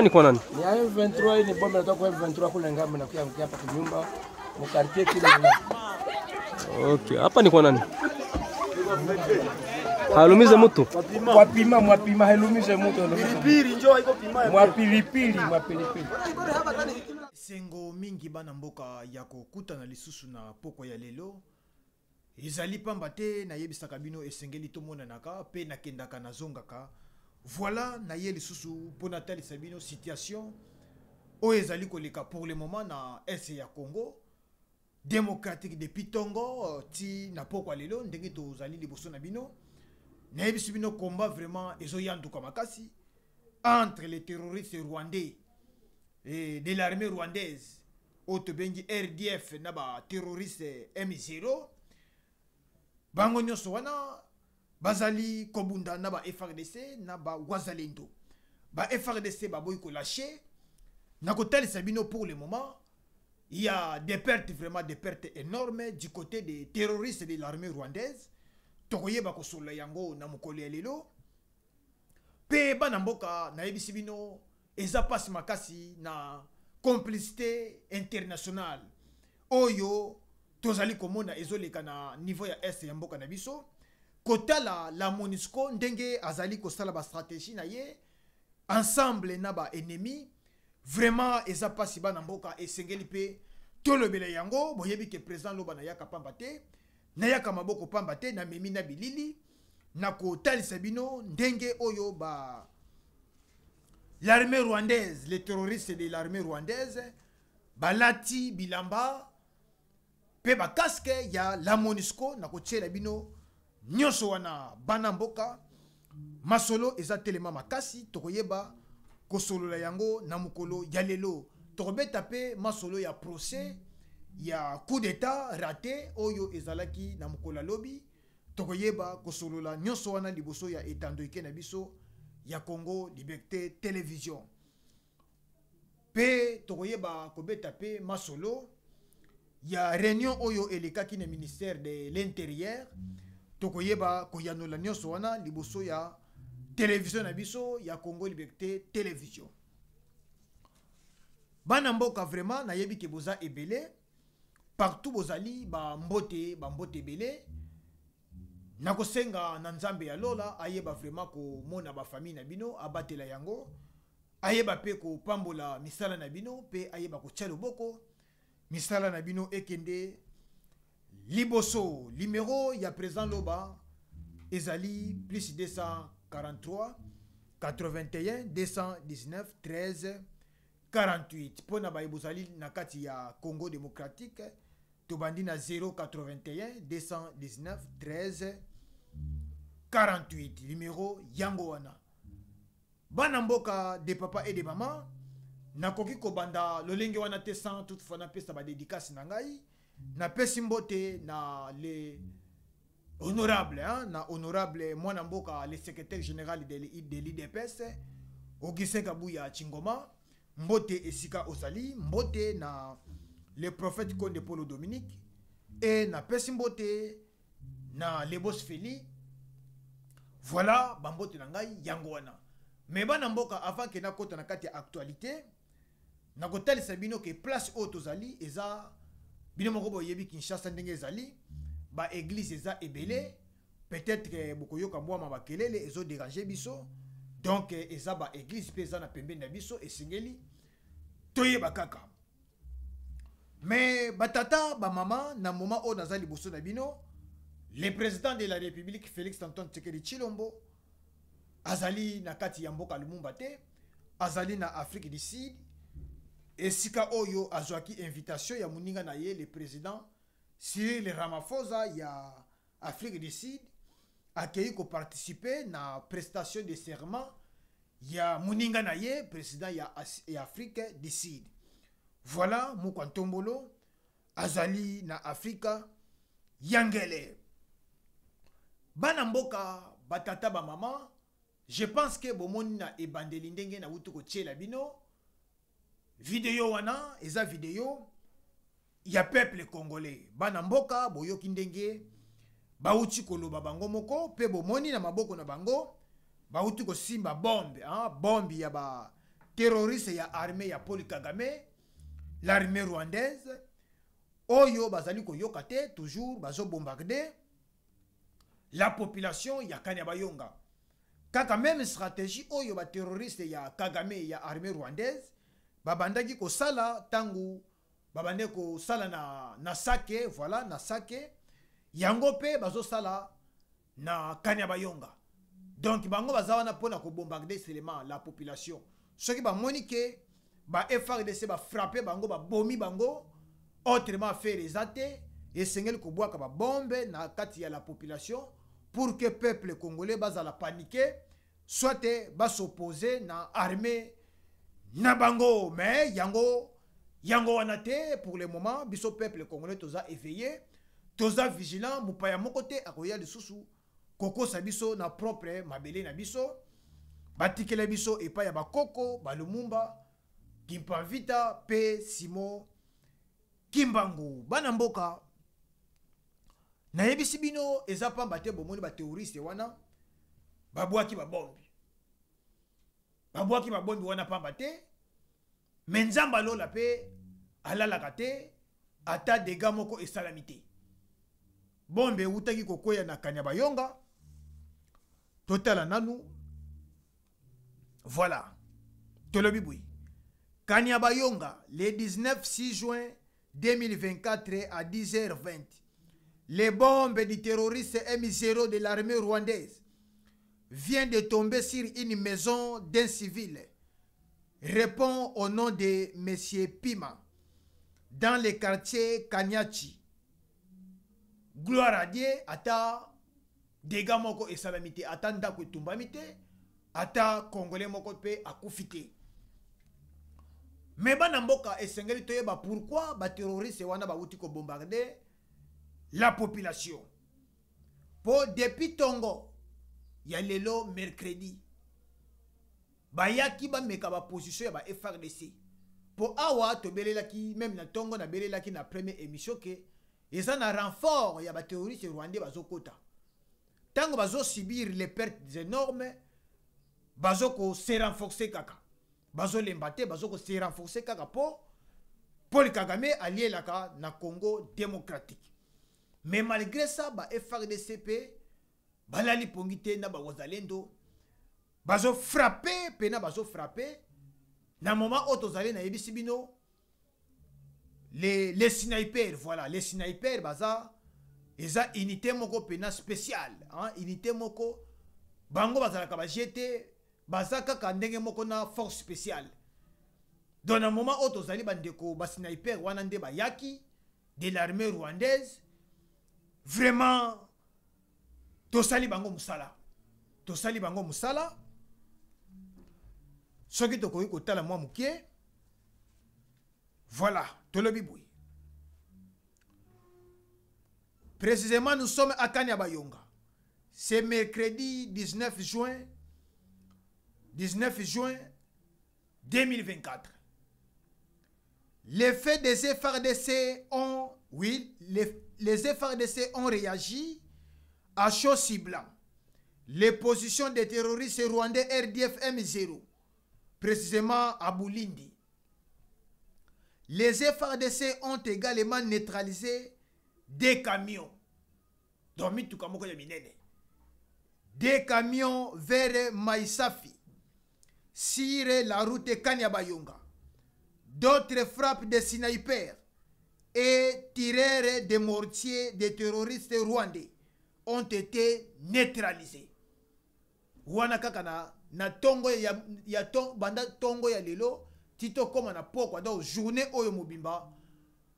hapa ni kwa nani? Ni M23 hii ni bomba inatoka kwa M23 kule Ngambo na kuja hapa kunyumba mkartie kile. Okay, hapa ni kwa nani? Halumize mtu. Mwapima mwapima halumize mtu. Pilipili njoo iko pima. Mwapilipili mwapilipili. Sengo mingi bana mboka ya kokutana lisusu na poko ya lelo ezali pamba te nayebisaka bino esengeli tomonanaka mpe nakendaka nazongaka voilà Nayeli pour mpona Sabino situation au ezali koleka pour le moment na este ya congo démocratique depuis Tongo, ti na pokwa lelo ndenge tozali liboso na bino nayebisi bino combat vraiment ezoyanduka makasi entre les terroristes rwandais et de l'armée rwandaise rdf na terroristes m0 bango bazali kobunda naba ba FRDC na ba wazalendo ba FRDC baboyi lâché. na kotalisa sabino pour le moment il y a des pertes vraiment des pertes énormes du côté des terroristes de l'armée rwandaise tokoyeba kosolola yango na ya lelo mpe bana mboka nayebisi eza makasi na complicité internationale oyo tozali komona ezoleka na niveau ya S ya na biso kotala la monisco ndenge azali kosala bastratégie na ye ensemble na baennemi vraiment eza mpasi bana mboka esengeli mpe tolobela yango boyebi ke président loba nayaka pamba te nayaka maboko pamba te namemi na bilili na kotalisa bino ndenge oyo ba l'armée rwandaise les terroristes de l'armée rwandaise balati bilamba mpe bakaske ya la monisco na kotiela bino nyonso wana bana masolo eza telema makasi tokoyeba kosolola yango na yalelo, ya lelo tokobeta masolo ya procès ya coup d'état raté oyo ezalaki na mokolo lobi tokoyeba kosolola wana liboso ya etando eke na biso ya congo liberté télévision pe tokoyeba kobeta tapé masolo ya réunion oyo elekaki na ministère de l'intérieur tokoyeba koyanola nyonso wana liboso ya televizio na biso ya congo liberté televizio bana mboka vraiment nayebi ke boza ebele partout bozali bambote bambote ebele nakosenga na nzambe ya lola ayeba vraiment komona bafamille na bino abatela yango ayeba mpe kopambola misala na bino mpe ayeba kotia loboko misala na bino ekende Liboso, numéro, il y a présent Loba, Ezali, plus 243, 81, 219, 13, 48. Pour Nabaye Bozali, Nakati, ya Congo démocratique, Tobandina 081, 219, 13, 48. Numéro, Yangowana. Banamboka de papa et de maman, Nakoki Kobanda, Lolenge Wana T100, toutefois, na pesa ba dédicace Nangai na mbote na le honorable hein, na honorable mwana mboka le secrétaire général de l'idps augustin kabuya chingoma mbote esika ozali mbote na le prophète konde polo dominique e na mbote na les feli voilà bambote na ngai yango wana me bana mboka avant ke nakota na kati actualité na nakotalisa bino ke place haute tozali eza bino moko boyebi kinshasa ndenge ezali baeglise eza ebele peut-être bokoyoka mbwama bakelele ezoderange biso donc eh, eza ba mpe eza na pembeni na biso esengeli toyeba kaka me batata bamama na moma oyo naza liboso na bino le président de la république félix antoine tshisekedi tshilombo azali na kati ya mboka lumumba te azali na afrique du sud esika oyo azwaki invitation ya Muninga na ye le président cyril ramaphosa ya afrique du sud ko participer na prestation de serment ya Muninga na ye président ya, ya afrique du sud voilà mokwa azali na afrika Yangele. Banamboka bana mboka batata Mama. je pense que bomoni na ebandeli ndenge nauti bino vidéo wana eza video ya peuple congolais bana mboka boyoki ndenge bauti koloba bango moko pe bomoni na maboko na bango bauti simba bombe ah bombe ya ba terroriste ya armée ya paul kagame l'armée rwandaise oyo bazali koyoka te toujours bombarder la population ya kanya ya bayonga kaka même stratégie oyo terroriste ya kagame ya armée rwandaise babandaki kosala tangu ko kosala na, na sake voilà na sake yango bazo sala na kanya bayonga donc bango baza wana ko kobombarde seulement la population soki ba ke ba frdc frappe, bango babomi bango autrement affaire eza ko esengeli kobwaka bombe na kati ya la population pour que peuple congolais bazala panike soit ba s'opposer na armée na bango me yango yango wana te pour le moment biso peuple congolais toza éveillé toza vigilant mopaya moko te akoya lisusu kokosa biso na propre mabele na biso batikela biso epai ya bakoko balumumba kimpavita mpe simo kimbangu bana mboka nayebisi bino eza pamba te bomoni bateroriste wana babwaki babombe babwaki babombi wana pamba te me nzambe alola mpe alalaka te ata dega moko esalami te bombe ewutaki kokwea na kani ya bayonga totala nanu voilà tolobi boye kani ya bayonga le 19 6 juin 2024 à 10h20 les bombes du terroriste M0 de l'armée rwandaise vient de tomber sur une maison d'un civil. Répond au nom de M. Pima dans le quartier Kanyachi. Gloire à Dieu, ata dégâts moko et salamité, ata ndako à ata congolais moko pe akufité. Mais Banamboka esengeli toyeba pourquoi les terroristes wana ils ko bombarder la population. Pour depuis Tongo ya lelo mercredi meka ba position ya ba frdc mpo awa ki même na belela ki na première émission ke eza na renfort ya bateroriste rwandais bazokota bazo subir les pertes énormes se renforce kaka bazolemba bazoko se renforce kaka mpo paul kagame ka na congo démocratique mais malgré ça ba frdc balali pongi te na bawazalendo Pena bazo frappe. na moment auto tozali na bino les, les snipers voilà les snipers baza eza unité moko pena spécial hein? unité moko bango bazalaka la te baza kaka ndenge moko na force spéciale dans na moment auto zali bandeko snipers wana nde bayaki de l'armée rwandaise vraiment tosali bango musala tosali bango soki tokoki kotala mwa mokie voilà le boye précisément nous sommes à Kanya bayonga c'est mercredi 19 juin 19 juin 2024 les faits des FRDC ont oui les, les ont réagi à chaud ciblant les positions des terroristes rwandais RDF M0, précisément à Boulindi. Les FADC ont également neutralisé des camions. Des camions vers Maïsafi, sur la route Kanyabayonga. D'autres frappes de snipers et tirer des mortiers des terroristes rwandais ont été neutralisés wana kaka na, tongo ya, ya tongo banda tongo ya lelo tito komana na pokwa dans journée oyo mobimba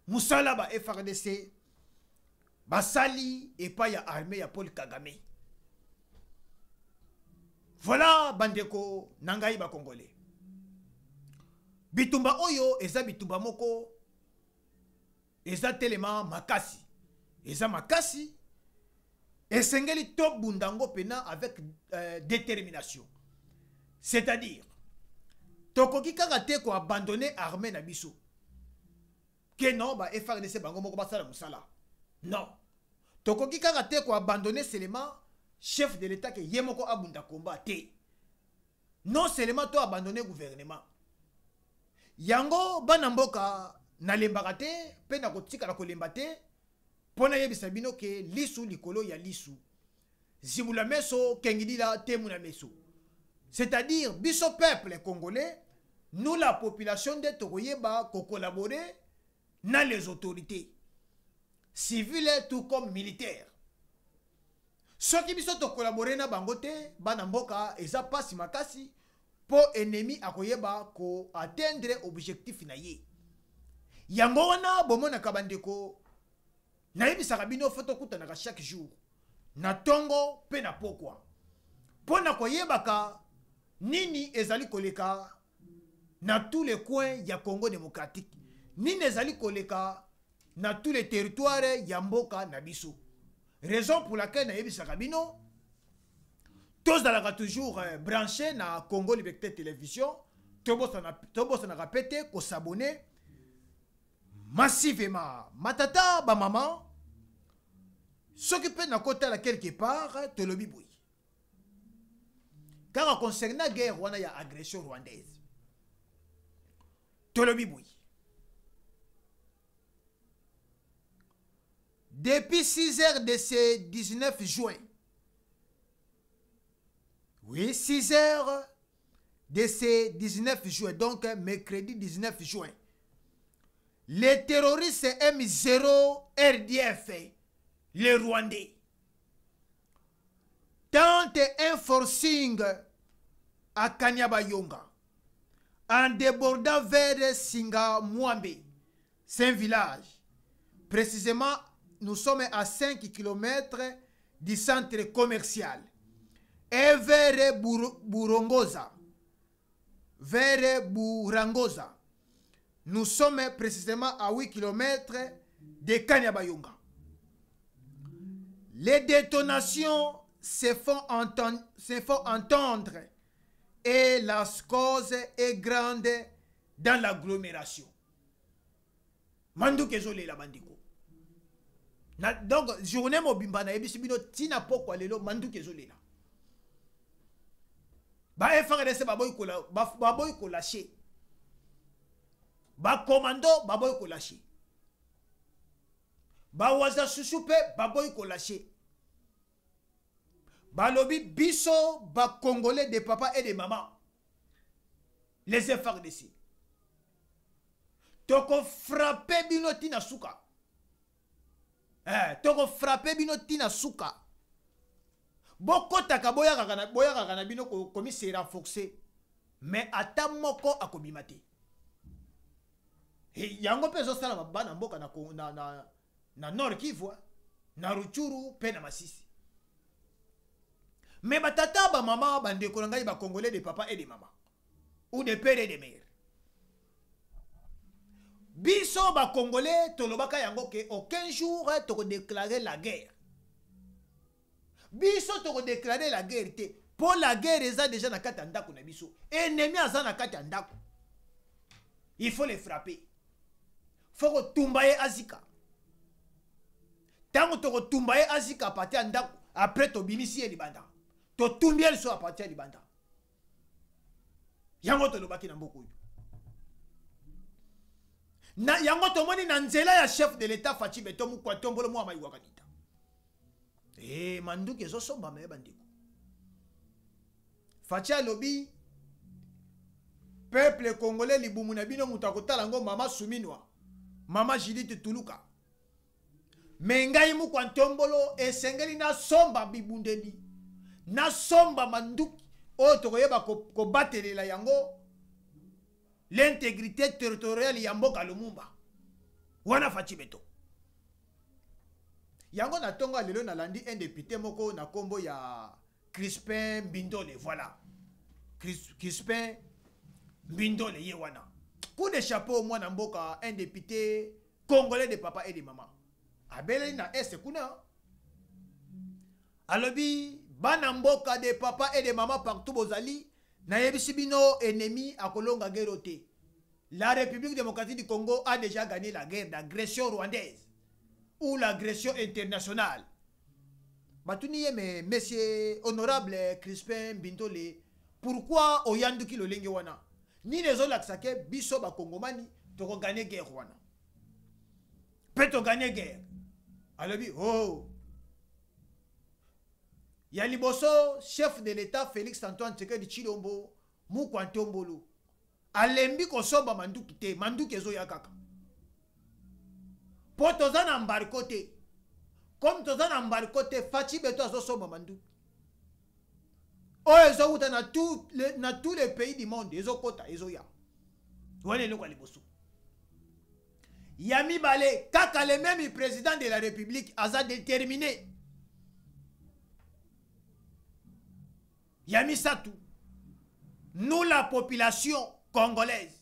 Musala ba frdc basali pas ya armée ya paul kagame voilà bandeko nangai ba congolais. bitumba oyo eza bitumba moko eza telema makasi eza makasi et Sengeli top bundango pena avec euh, détermination c'est-à-dire tokoki kaka te koabandonne armée na biso non, non FRDC bango moko basala mosala non tokoki kaka te abandonne seulement chef de l'état que Yemoko abunda komba non seulement to abandonne gouvernement yango banamboka na nalembaka pena mpe na kolemba mpo na yebisa bino ke lisu likolo ya lisu zibula meso la temuna meso c'est-à-dire biso peuple congolais nous la population nde tokoyeba kokolaborer na les autorités civiles tout comme militaire qui biso tokolabore na bango te bana mboka eza mpasi makasi mpo ennemi akoyeba koatteindre objectif na ye yango wana bomonaka nayebisaka bino fo tokutanaka chaque jour na ntongo mpe na pokwa mpo na koyebaka nini ezali koleka na tous les coins ya congo démocratique nini ezali koleka na tous les territoire ya mboka na biso raison pour laquelle nayebisaka bino tozalaka toujours euh, branché na congo liberté télévision tobosanaka répété te kosabone massivement ma tata, ma maman s'occuper côté à quelque part te le biboui. car concernant guerre y une agression rwandaise te le depuis 6 h de ce 19 juin oui 6 h de ce 19 juin donc mercredi 19 juin les terroristes M0 RDF, les Rwandais, tentent un forcing à Kanyabayonga en débordant vers Singa Mwambe. C'est village. Précisément, nous sommes à 5 km du centre commercial. Et vers Bur Vers Burangoza. Nous sommes précisément à 8 km de Yunga. Les détonations se font, entendre, et la cause est grande dans l'agglomération. Mandu Zolé la bandiko. Donc, journée mobimba na yebisi bino tina pokwa lelo mandu Zolé la. Ba FRDC ba boy ko bakomando baboyi kolashe bawaza susu mpe baboyi Ba balobi biso congolais de papa et de Maman. les Toko tokofrape bino ntina suka eh, tokofrape bino ntina suka boya boyakaka na bino komisera mais moko akobima yango mpe ezosala bana mboka na, na, na, na nord kivu eh. na ruchuru mpe na masisi me batata bamama bandeko na ngai congolais de papa et de mama ou de père et de mère biso bacongolais tolobaka yango ke aucun jour eh, déclarer la guerre biso déclarer la guerre te mpo la guerre eza déjà na kati ya ndako na biso ennemi aza na il faut les frapper fo kotumba ye azika ntango tokotumba ye azika aparte ya ndako apres tobimisi ye libanda totumbi ye liso aparte ya libanda yango tolobaki na mboka oyo na yango tomoni na nzela ya chef de l'état faci beto mukwatombolo mwa mayiwaka nita e eh, manduki ezosombama ye bandeko faci alobi peuple congolais libumu na bino moto akotala yango mama suminwa mama judith tuluka me kwantombolo mukua ntombolo esengeli nasomba bibundeli nasomba manduki oyo tokoyeba kobatelela ko yango l'intégrité territoriale yamboka lumumba wana fachibeto. beto yango natonga lelo landi indepute moko na kombo ya crispin Bindole voilà Chris crispin Bindole yewana. Coup de chapeau au mwana mboka, un député congolais de papa et de maman. Abeleli na est kuna. Alobi bana de papa et de maman partout bozali na yebisibino ennemi akolonga guerre La République démocratique du Congo a déjà gagné la guerre d'agression rwandaise ou l'agression internationale. Batuni mais messieurs honorable Crispin Bintole, pourquoi Oyanduki lengewana? nini ezolakisa ke biso bakongomani tokogane guerre wana mpe togane guerre alobi o oh. ya liboso chef de l'état félix antoine tsekedi chilombo mukwa ntombolo alembi kosomba manduki te manduki ezoya kaka mpo toza na mbariko te comme toza na mbariko te faci beto azosomba manduki oyo oh, ezowuta na tous les pays du monde Ils ezoya wana Ils les liboso Yami Bale, quand le même président de la république aza déterminé Yami Satu, nous la population congolaise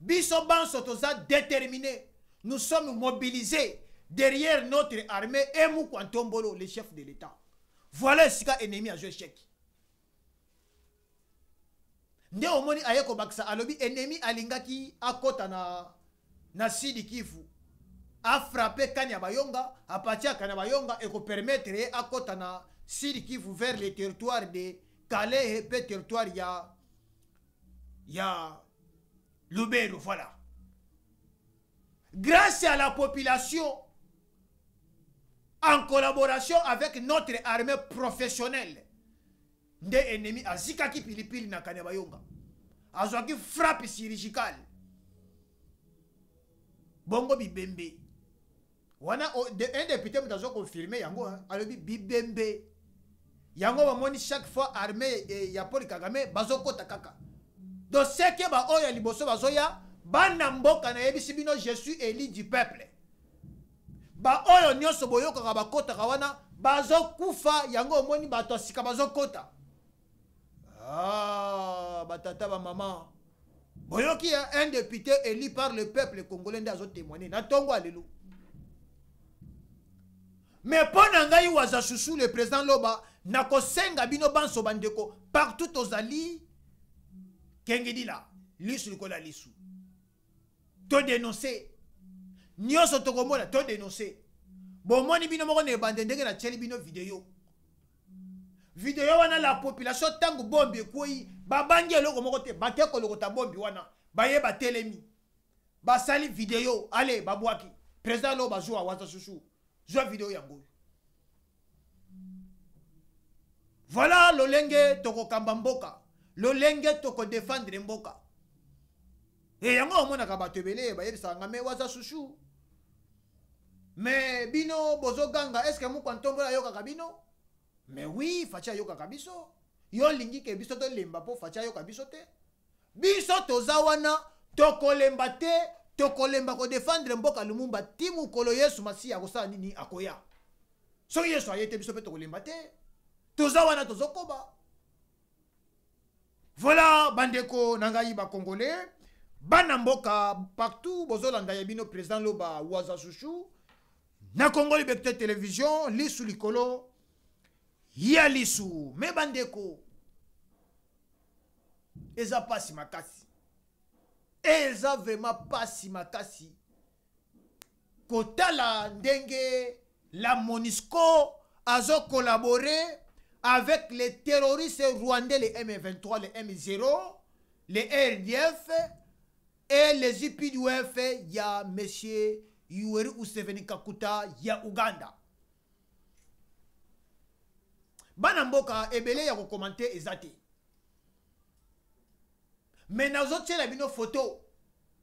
biso banso déterminé nous sommes mobilisés derrière notre armée Et kwantombolo le chef de l'état voilà ce qu'a ennemi joué chèque nde omoni aye kobakisa alobi enemi alingaki akota na, na sidi kivu afrape kani ya bayonga apatia kani ya bayonga ekopermetre ye akota na sidi vers le territoire de et le territoire ya ya voilà grâce à la population en collaboration avec notre armée professionnelle nde enemi azikaki pilipili na kani ya bayonga azwaki frappe chirurgicale bongo bibembe wana un député moto azwa confirme yango alobi bibembe yango bamoni chaque fois armée ya paul kagame bazokɔta kaka donc seke baoyo ya liboso bazoya bana mboka nayebisi bino je suis éli du peuple baoyo nyonso boyokaka bakɔtaka wana bazokufa yango omoni bato ya sika bazokɔta ah batata mama boyoki a hein, un député élu par le peuple congolais nde azotémoigner témoigné. ntongo alelo Mais ngai waza le président loba nakosenga bino bande bandeko partout kengedila lisu la lisu todenonse dénoncé. Bon, todenonse bomoni bino moko na ebande ndenge bino vidéo video wana la population tango bombi koyi babangi eloko moko te ko lokota bombi wana baye batelemi basali vidéo allez babwaki président lo bazwa waza chouchou zwa video yango voilà lolenge kamba mboka lolenge défendre mboka e yango mona bato batebele bayebisaka nga me waza chouchou mais bino bozo bozoganga estce la ayokaka bino mais oui faci ayokaka biso yo olingi ke biso tolemba mpo faci ayoka biso te biso toza wana tokolemba te tokolemba kodefendre mboka lumumba ti mokolo yesu masiya akosala nini akoya soki yesu aye te biso mpe tokolemba te toza wana tozokoba voila bandeko na ngai bacongolais bana mboka partout bozolanda ya bino président loba waza susu nakongoli bekute televizion lisu likolo Yali sou me bandeko eza pasi makasi eza vraiment pasi makasi kotala ndenge la la monisco collaboré avec les terroristes rwandais les m23 les m0 les rdf et les y ya monsieur Yoweri useveni kakuta ya uganda bana mboka ebele ya kokomante eza te me nazotiela bino foto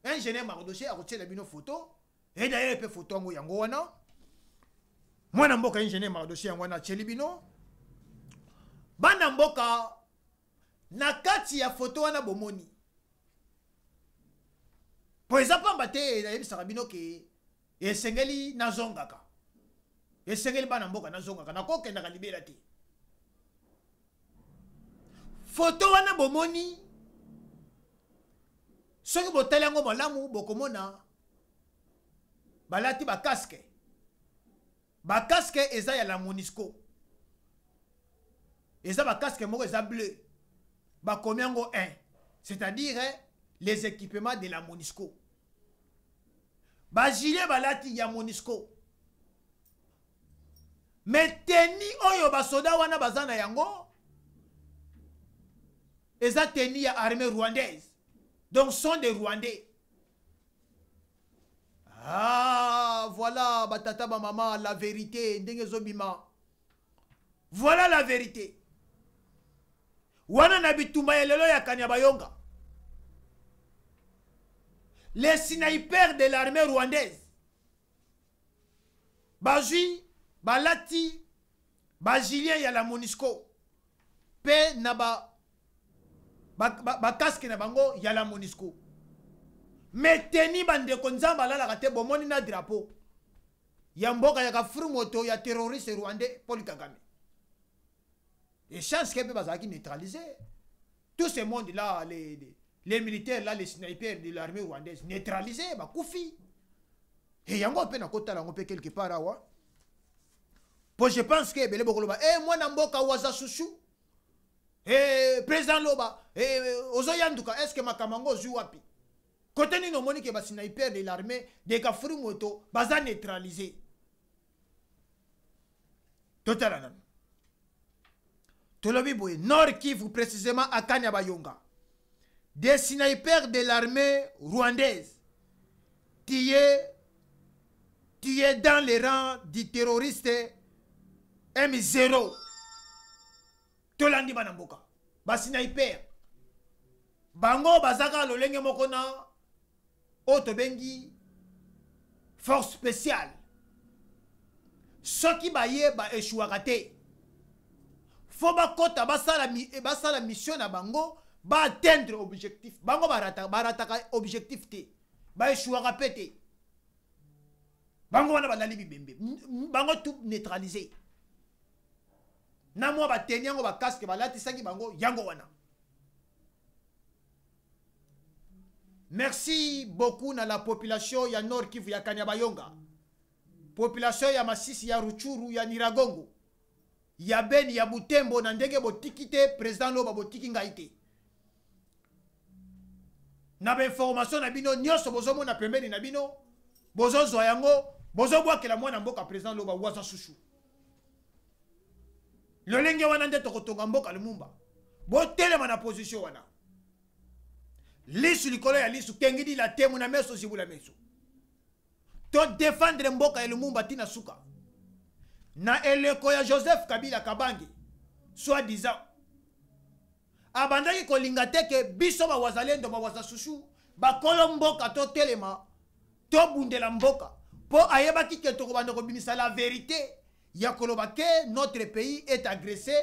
ingénieur mardoche akotiela bino foto e dayele mpe foto yango yango wana mwana mboka ingénieur mardoche yango wana atieli bino bana mboka na kati ya foto wana bomoni mpo eza pamba te nayebisaka bino ke esengeli nazongaka esengeli bana mboka nazongaka nakokendaka libela te foto wana bomoni soki botali yango malamu bokomona balati bakaske bakaske eza ya la monisco eza bakaske moko eza bleu combien yango 1 c'est-à-dire les équipements de la monisco bagilet balati ya monisco Mais teni oyo basoda wana bazana yango eza teni a l'armée rwandaise donc sont des rwandais ah voilà batata maman, la vérité ndenge voilà la vérité wana na yelelo ya les snipers de l'armée rwandaise Bajui, balati bagilien ya la monisco Pe naba bakaske na bango ya la monisco me teni bala la alalaka te bomoni na drapeau ya mboka ya kafri moto ya terroriste rwandais paul kagame chance que mpe bazalaki neutralise tout ce monde là les, les, les militaires là les snipers de l'armée rwandaise neutralise bakufi e yango mpe là on peut quelque part awa po je pense ke ebele bokoloba e mwana mboka waza susu et eh, président Loba, et eh, Ozoyanduka, est-ce que Makamango Zuapi Côté ni on monique ba sniper de l'armée de Kafuri Moto, basa neutralisé. Total Tolobi nord Nord Kivu précisément à Kanyabayonga. Des snipers de l'armée rwandaise qui est dans les rangs du terroriste M0 tolandi bana mboka hyper bango bazaka lolenge moko na bengi. bengi force spéciale qui soki baye échouer te fo kota basala, eh, basala mission na bango atteindre objectif bango barata, barataka objectif te Ba échouer raté bango wana libi bibembe bango tout neutralisé na mwa bateni yango bakaske balatisaki bango yango wana merci beaucoup na la population ya nord kivu ya kanyabayonga population ya masisi ya ruchuru ya niragongo ya beni ya butembo na ndenge botiki te président loba botiki ngai te na bainformation na bino nyonso bozomona pembeni na bino bozozwa yango bozobwakela mwana mboka président loba waza susu lolenge wana nde tokotonga mboka lumumba botelema na position wana lisu likolo ya lisu kengidi la temu na meso zibula meso todefendre mboka ya lumumba ntina suka na eleko ya joseph kabila kabange soi disant abandaki kolinga te ke biso bawazalendo bawaza susu bakolo mboka totelema tobundela mboka mpo ayebaki ke tokobanda kobimisa la verité Yakolobake, notre pays, est agressé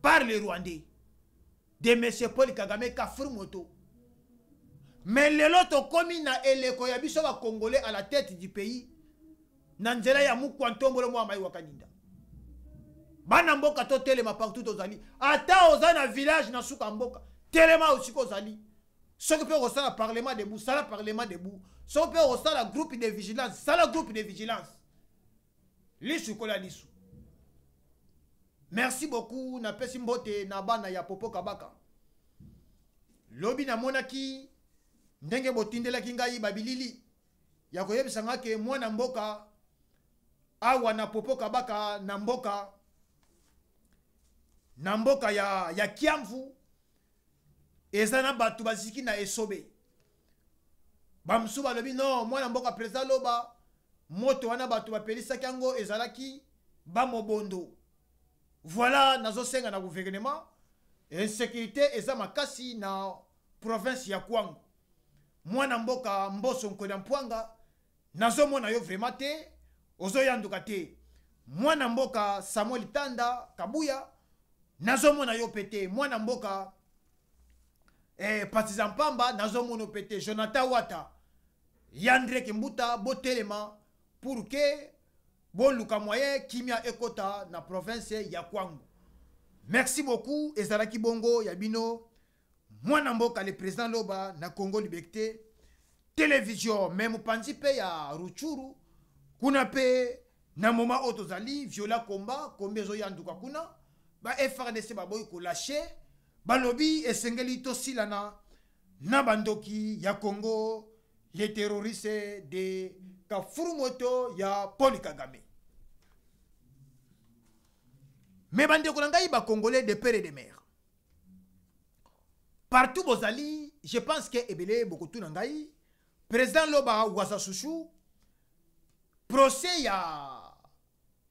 par les Rwandais. De M. Paul Kagame Kafurmoto. Mais les lotos communes et les Koyabisova congolais à la tête du pays. Nanzela ya mukwantombolo mwa mai wakaninda. Bana mboka to telema partout ozali. Ata ozana village na suka mboka. Telema osiko ozali. soki mpe le parlement debout sala parlement debout soki mpe le groupe de vigilance sala groupe de vigilance lisu kola lisu merci beaucoup napesi mbote na bana ya popo kabaka lobi namonaki ndenge botindelaki ngai babilili ya koyebisa nga ke mwana mboka awa na popo kabaka na mboka na mboka ya, ya kiamvu eza na bato baziki na esobe bamosusu balobi non mwana mboka président loba moto wana bato bapelisaki yango ezalaki bamobondo voilà nazosenga na gouvernement insécurité eza makasi na province ya kwango mwana mboka mboso nkoli ya mpwanga nazomona yo vraiment te ozoyanduka te mwana mboka samuel tanda kabuya nazomona yo mpe te mwana mboka eh, patizan pamba nazomona yo mpe te jonathan wata yandrek mbuta botelema pour ke boluka moyen kimia ekota na province ya kwango merci beaucoup ezalaki bongo ya bino mwana mboka le président loba na congo liberté télévision me mopanzi mpe ya ruchuru kuna mpe na moma oyo tozali viola komba kombi ezoyanduka kuna ba frdc baboyi kolashe balobi esengeli tosilana na bandoki ya congo les terroristes de ka furumoto ya paul kagame me bandeko na ngai congolais de et de mère partout bozali je pense ke ebele bokotuna ngai président loba wasa susu procès ya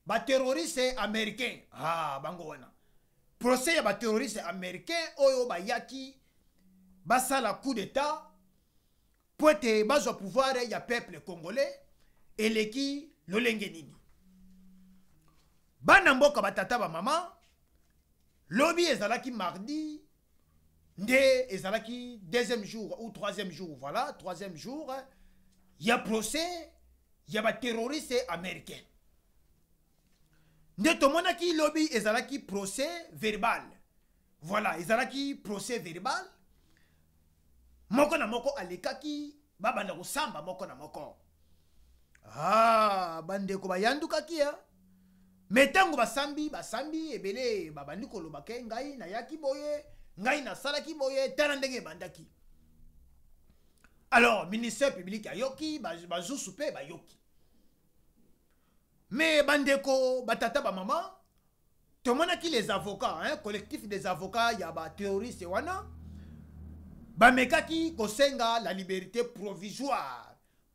bateroriste américain ah, bango wana procès ya bateroriste américain oyo bayaki basala coup d'état po ete bazwa pouvoir ya peuple congolais eleki lolenge nini bana mboka batata bamama lobi ezalaki mardi nde ezalaki deuxième jour ou troisième jour voilà troisième jour ya procès ya terroriste américain nde tomonaki lobi ezalaki procès verbal voilà ezalaki procès verbal moko na moko alekaki babanda kosamba moko na moko ah bandeko bayandukakiya me metango basambi basambi ebele babandi koloba ke ngai nayaki boye ngai salaki boye tala bandaki. alors ministère public publique ayoki soupe, ba yoki. Mais bandeko batata ba bamama ki les avocats hein, collectif des avocats ya terroriste wana bamekaki kosenga la liberté provisoire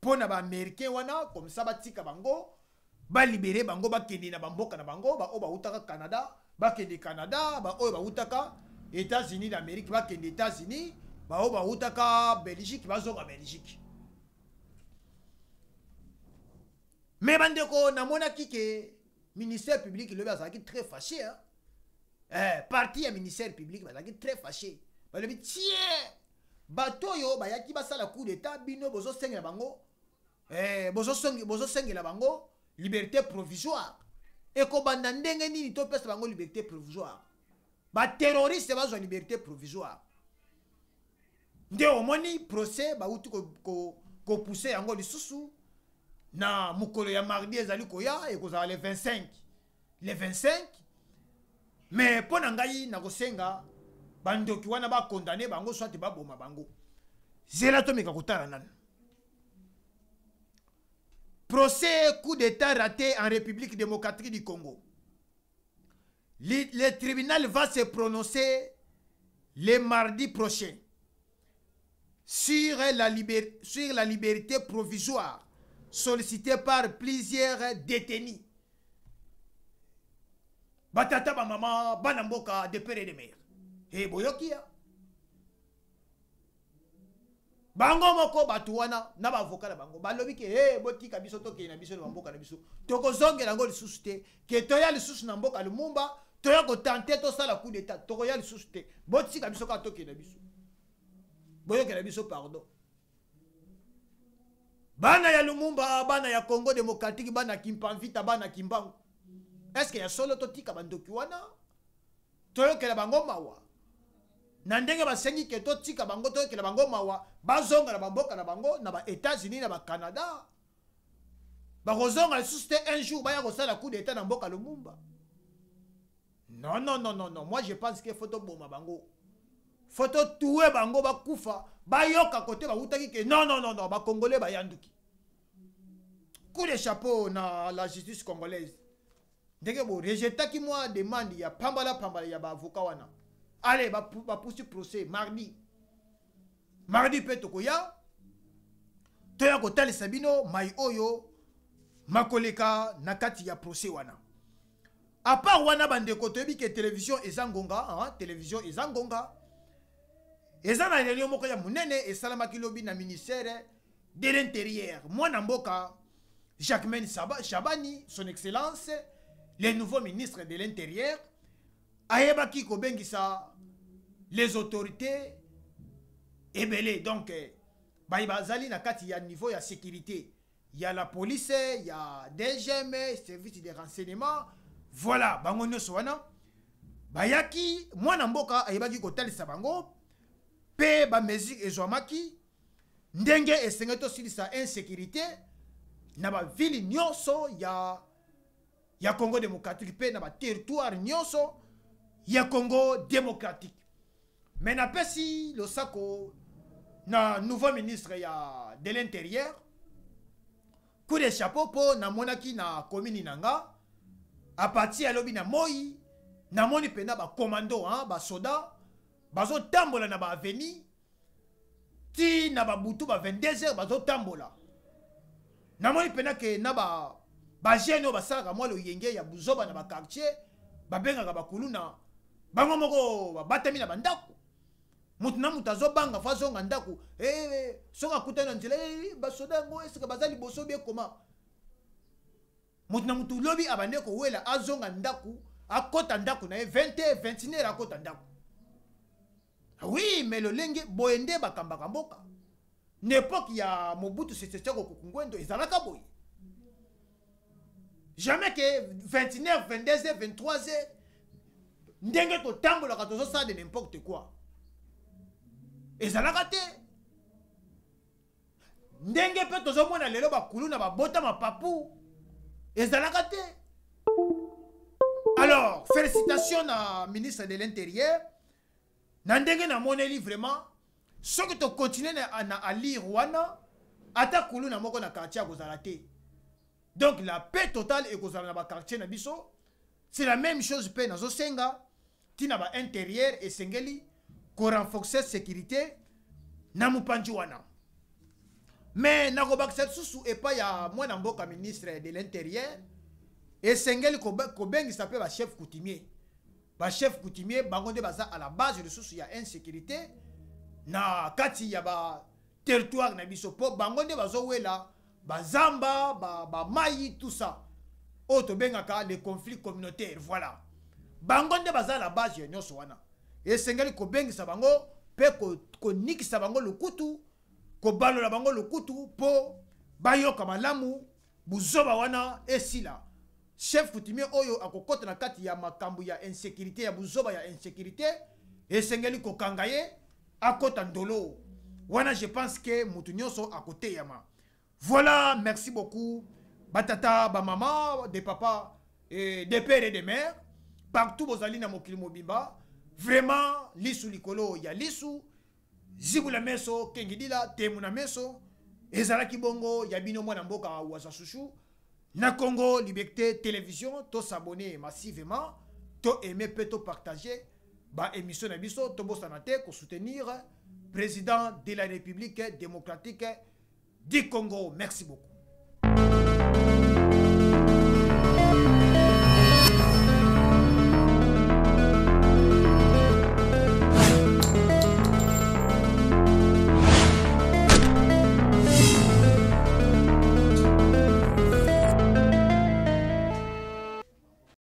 mpona baaméricain wana komsa batika bango balibere bango bakende na bamboka na bango baoyo bautaka canada bakende canada baoyo bautaka etats unis d'amérique bakende états-unis baoyo bautaka belgique bazonga belgique me bandeko namonaki ke ministère public lobi azalaki très fâché hein. eh, parti ya ministère public bazalaki très fâché balobi tie bato oyo bayaki basala coup d'état bino bozosengela bango eh, bozo la bango liberté provisoire et ekobanda ndenge nini pesa bango liberté provisoire bateroriste bazo liberté provisoire nde omoni procès ba kopuse ko, yango lisusu na mukolo ya mardi ezali koya ekozala le 25 le 25 pona ngayi na ngai nakosenga bandoki wana condamné bango ba boma bango zela tomeka kotala Procès coup d'État raté en République démocratique du Congo. Le, tribunal va se prononcer le mardi prochain sur la, sur la liberté provisoire sollicitée par plusieurs détenus. Batata banamboka de père et de mère. Et eh, boyokia. bango moko bato wana na baavoka na bango balobi ke e eh, botika biso tokei na biso na bamboka na biso tokozongela yango lisusu te ke toya lisusu na mboka lumumba toya kotante tosala coup d'état tokoya lisusu te botika biso kaka tokei na biso boyokela biso pardon bana ya lumumba bana ya congo démocratique bana ya kimpanvita bana ya kimbangu estce ya solo totika bandoki wana toyokela bango mawa va basengi ke totika bango toyokela bango mawa bazonga na bamboka na bango na etats unis na Ba bakozonga lisusu te un jour ya kosala coup d'Etat na mboka Lumumba non non non non non moi je pense que photo boma bango foto toue bango bakufa bayoka kote bawutaki ke non non non non ba yanduki. Kou de chapeau na la justice congolaise ndenge ki moi demande ya pambala pambala ya ba wana allez ce procès mardi mardi Petokoya, toya kotalisa Sabino, mai oyo makoleka Nakati ya procès wana part wana bandeko télévision, que télévision Ezangonga, ngonga televizio eza ngonga eza na moko ya et esalamaki lobi na ministère de l'intérieur Moi, Namboka, Jacques sabat Shabani, son excellence le nouveau ministre de l'intérieur ayebaki kobengisa les autorités ebele donc eh, baye bazali na kati ya niveau ya sécurité ya la police ya dgm service de renseignement voilà bango nyonso wana bayaki mwana mboka ayebaki kotalisa bango mpe bamesure ezwamaki ndenge esengeli tosilisa insécurité na bavile nyonso ya ya congo démocratique mpe na territoire nyoso ya Congo démocratique. Mais le losako na nouveau ministre ya de l'intérieur coup de chapeau po na monaki na commune nanga A partir ya lobi na moi na moni pena ba commando hein ba soda bazo tambola na ba venir. ti na ba butu ba 22h bazo tambola na moni pena ke na ba ba jeune ba saka mo lo yenge ya buzoba na ba quartier ba bengaka ba kuluna bango moko babatami na bandako moto na moto azobanga fo azonga ndako eh, soki akutani na nzela eh, eh, basoda yango esika baza liboso biekoma moto na moto lobi abande kowela azonga ndako akɔta ndako na ye 20 21 heure akɔta ndako ah wi me lolenge boye nde bakambaka mboka na epoke ya mobutu sese seko kokungwendo ezalaka boye jamais ke 29 22 23 heure ndenge totambolaka tozosala de n'importe quoi ezalaka te ndenge mpe tozomona lelo bakulu na babota mapapu ezalaka te alors félicitations na ministre de l'intérieur na ndenge namoneli vraiment soki tokontinue na, à alire wana ata kulu na moko na quartier akozala te donc la paix totale ekozala na baquartier na biso c'est la même chose mpe nazosenga ntina ba intérieur courant renforcer sécurité na mopanzi wana et pas et epai ya mwana mboka ministre de l'intérieur et sengeli esengeli s'appelle ba chef coutumier chef coutumier bangonde nde baza à la base y ya insécurité na kati ya territoire na biso po bango oué wela bazamba ba ba tout ça autobengaka tobengaka des conflit communautaire voilà bango nde baza la base ya nyonso wana esengeli kobengisa bango mpe konikisa ko bango lokutu kobalola bango lokutu mpo bayoka malamu buzoba wana esila chef coutumier oyo akokota na kati ya makambo ya insécurité ya buzoba ya insécurité esengeli kokanga ye akota ndolo wana je pense ke mutu nyonso akoteyama voilà merci beaucoup batata bamama de papa e, de père et de mère partout allez dans mon mobimba vraiment lisu likolo ya lisu zibu la meso kengidila temu na meso ezala bongo ya bino mwana mboka waza Dans na congo liberté télévision s'abonner massivement to to partager l'émission, émission na biso pour te soutenir président de la république démocratique du congo merci beaucoup